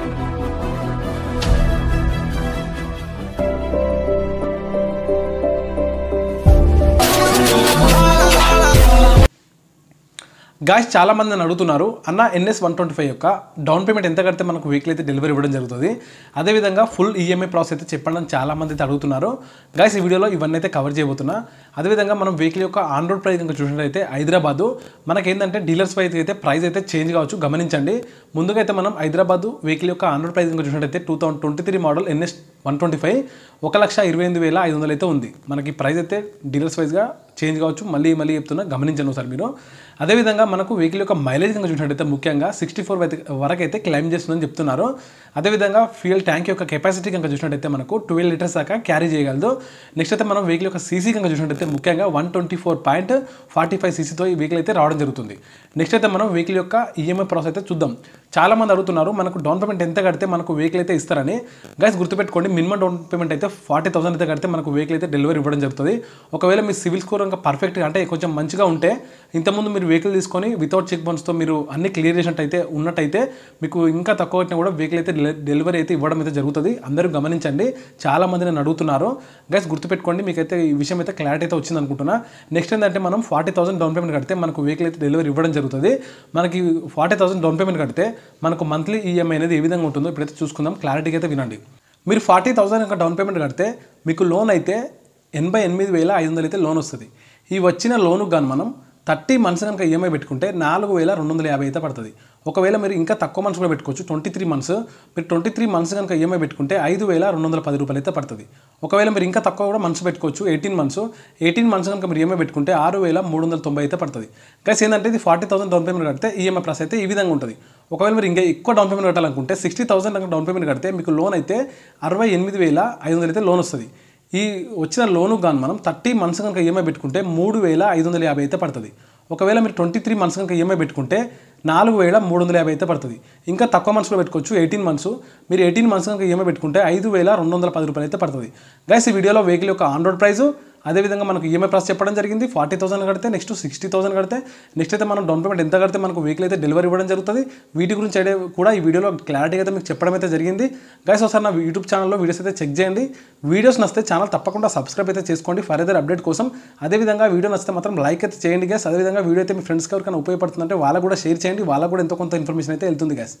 thank you guys చాలామంది నన్ను అడుగుతున్నారు అన్న ఎన్ఎస్ వన్ ట్వంటీ ఫైవ్ యొక్క డౌన్ పేమెంట్ ఎంత కడితే మనకు వీక్లీ అయితే డెలివరీ ఇవ్వడం జరుగుతుంది అదేవిధంగా ఫుల్ ఈఎంఐ ప్రాసెస్ అయితే చెప్పడం చాలామంది అయితే అడుగుతున్నారు గాయస్ ఈ వీడియోలో ఇవన్నీ అయితే కవర్ చేయబోతున్నా అదేవిధంగా మనం వెహికల్ యొక్క ఆన్ రోడ్ ప్రైస్ ఇంకా చూసినట్లయితే హైదరాబాదు మనకేంటంటే డీలర్స్ వైజ్ అయితే ప్రైస్ అయితే చేంజ్ కావచ్చు గమనించండి ముందుగా అయితే మనం హైదరాబాదు వెహికల్ యొక్క ఆన్ రోడ్ ప్రైస్ ఇంకా చూసినట్లయితే two thousand twenty three model NS one twenty five ఒక లక్ష ఇరవై ఎనిమిది వేల ఐదు వందలు అయితే ఉంది మనకి ప్రైస్ అయితే డీలర్స్ వైజ్గా చేంజ్ కావచ్చు మళ్ళీ మళ్ళీ చెప్తున్నా గమనించను సార్ మీరు అదేవిధంగా మనకు వెహికల్ యొక్క మైలేజ్ కనుక చూసినట్టయితే ముఖ్యంగా సిక్స్టీ ఫోర్ వరకు అయితే క్లైమ్ చేస్తుందని చెప్తున్నారు అదేవిధంగా ఫ్యూయల్ ట్యాంక్ యొక్క కెపాసిటీ కనుక చూసినట్టయితే మనకు ట్వెల్వ్ లీటర్స్ దాకా క్యారీ చేయగలదు నెక్స్ట్ అయితే మనం వెహికల్ యొక్క సీసీ కనుక చూసినట్టయితే ముఖ్యంగా one twenty four point forty five సీసీతో ఈ వెహికల్ అయితే రావడం జరుగుతుంది నెక్స్ట్ అయితే మనం వెహికల్ యొక్క ఈఎంఐ e ప్రాసెస్ అయితే చూద్దాం చాలామంది అడుగుతున్నారు మనకు డౌన్ పేమెంట్ ఎంత కడితే మనకు వెహికల్ అయితే ఇస్తారని గైస్ గుర్తుపెట్టుకోండి మినిమం డౌన్ పేమెంట్ అయితే ఫార్టీ థౌసండ్ అయితే కడితే మనకు వెహికల్ అయితే డెలివరీ ఇవ్వడం జరుగుతుంది ఒకవేళ మీ సివిల్ స్కోర్ ఇంకా పర్ఫెక్ట్గా అంటే కొంచెం మంచిగా ఉంటే ఇంతకుముందు మీరు వెహికల్ తీసుకొని వితౌట్ చెక్ బౌన్స్తో మీరు అన్ని క్లియర్ చేసినట్టయితే ఉన్నట్టయితే మీకు ఇంకా తక్కువ వచ్చినా కూడా వెహికల్ అయితే డెలివరీ అయితే ఇవ్వడం అయితే జరుగుతుంది అందరూ గమనించండి చాలామంది నేను అడుగుతున్నారు గైస్ గుర్తుపెట్టుకోండి మీకైతే ఈ విషయం అయితే క్లారిటీ అయితే వచ్చింది అనుకుంటున్నా నెక్స్ట్ ఏంటంటే మనం ఫార్టీ థౌసండ్ డౌన్ పేమెంట్ కడితే మనకు వెహికల్ అయితే డెలివరీ ఇవ్వడం జరుగుతుంది మనకి ఫార్టీ థౌసండ్ డౌన్ పేమెంట్ కడితే మనకు మంత్లీ ఈఎంఐ e అనేది ఏ విధంగా ఉంటుందో ఇప్పుడైతే చూసుకుందాం క్లారిటీకి అయితే వినండి మీరు ఫార్టీ థౌసండ్ ఇంకా డౌన్ పేమెంట్ కడితే మీకు లోన్ అయితే ఎనభై ఎనిమిది వేల ఐదు వందలు అయితే లోన్ వస్తుంది ఈ వచ్చిన లోను కానీ మనం థర్టీ మంత్స్ కనుక ఈఎంఐ e పెట్టుకుంటే నాలుగు వేల రెండు వందల యాభై అయితే పడుతుంది ఒకవేళ మీరు ఇంకా తక్కువ మంత్స్ కూడా పెట్టుకోవచ్చు ట్వంటీ త్రీ మంత్స్ మీరు ట్వంటీ త్రీ మంత్స్ కనుక ఈఎంఐ e పెట్టుకుంటే ఐదు వేల రెండు వందల పది రూపాయలు అయితే పడుతుంది ఒకవేళ మీరు ఇంకా తక్కువ కూడా మంత్స్ పెట్టుకోవచ్చు ఎయిటీన్ మంత్స్ ఎయిటీన్ మంత్స్ కనుక మీరు ఈఎంఐ e పెట్టుకుంటే ఆరు వేల మూడు వందల తొంభై అయితే పడుతుంది కానీ ఏంటంటే ఇది ఫార్టీ థౌసండ్ డౌన్ పేమెంట్ కడితే ఈఎంఐ ప్లస్ అయితే ఈ విధంగా ఉంటుంది ఒకవేళ మీరు ఇంకా ఎక్కువ డౌన్ పేమెంట్ కట్టాలనుకుంటే సిక్స్టీ థౌసండ్ కనుక డౌన్ పేమెంట్ కడితే మీకు లోన్ అయితే అరవై ఎనిమిది వేల ఐదు వందలు అయితే లోన్ వస్తుంది ఈ వచ్చిన లోను కానీ మనం థర్టీ మంత్స్ కనుక ఈఎంఐ e పెట్టుకుంటే మూడు వేల ఐదు వందల యాభై అయితే పడుతుంది ఒకవేళ మీరు ట్వంటీ త్రీ మంత్స్ కనుక ఈఎంఐ e పెట్టుకుంటే నాలుగు వేల మూడు వందల యాభై అయితే పడుతుంది ఇంకా తక్కువ మంత్స్లో పెట్టుకోవచ్చు ఎయిటీన్ మంత్స్ మీరు ఎయిటీన్ మంత్స్ కనుక ఈఎంఐ e పెట్టుకుంటే ఐదు వేల రెండు వందల పది రూపాయలు అయితే పడుతుంది గైస్ ఈ వీడియోలో వెహికల్ యొక్క ఆన్ రోడ్ ప్రైజు అదేవిధంగా మనకు ఈఎంఐ e ప్రాస్ చెప్పడం జరిగింది ఫార్టీ థౌసండ్ కడితే నెక్స్ట్ సిక్స్టీ థౌసండ్ కడితే నెక్స్ట్ అయితే మనం డౌన్ పేమెంట్ ఎంత కడితే మనకు వెహికల్ అయితే డెలివరీ ఇవ్వడం జరుగుతుంది వీటి గురించి అయితే కూడా ఈ వీడియోలో క్లారిటీగా అయితే మీకు చెప్పడం అయితే జరిగింది గైస్ ఒకసారి నా యూట్యూబ్ ఛానల్లో వీడియోస్ అయితే చెక్ చేయండి వీడియోస్ నస్తే ఛానల్ తప్పకుండా సబ్స్క్రైబ్ అయితే చేసుకోండి ఫర్దర్ అప్డేట్ కోసం అదేవిధంగా వీడియో నస్తే మాత్రం లైక్ అయితే చేయండి గ్యాస్ అదేవిధంగా వీడియో అయితే మీ ఫ్రెండ్స్ ఎవరికైనా ఉపయోగపడుతుందంటే వాళ్ళకు కూడా షేర్ చేయండి వాళ్ళకు కూడా ఎంతో కొంత ఇన్ఫర్మేషన్ అయితే వెళ్తుంది గ్యాస్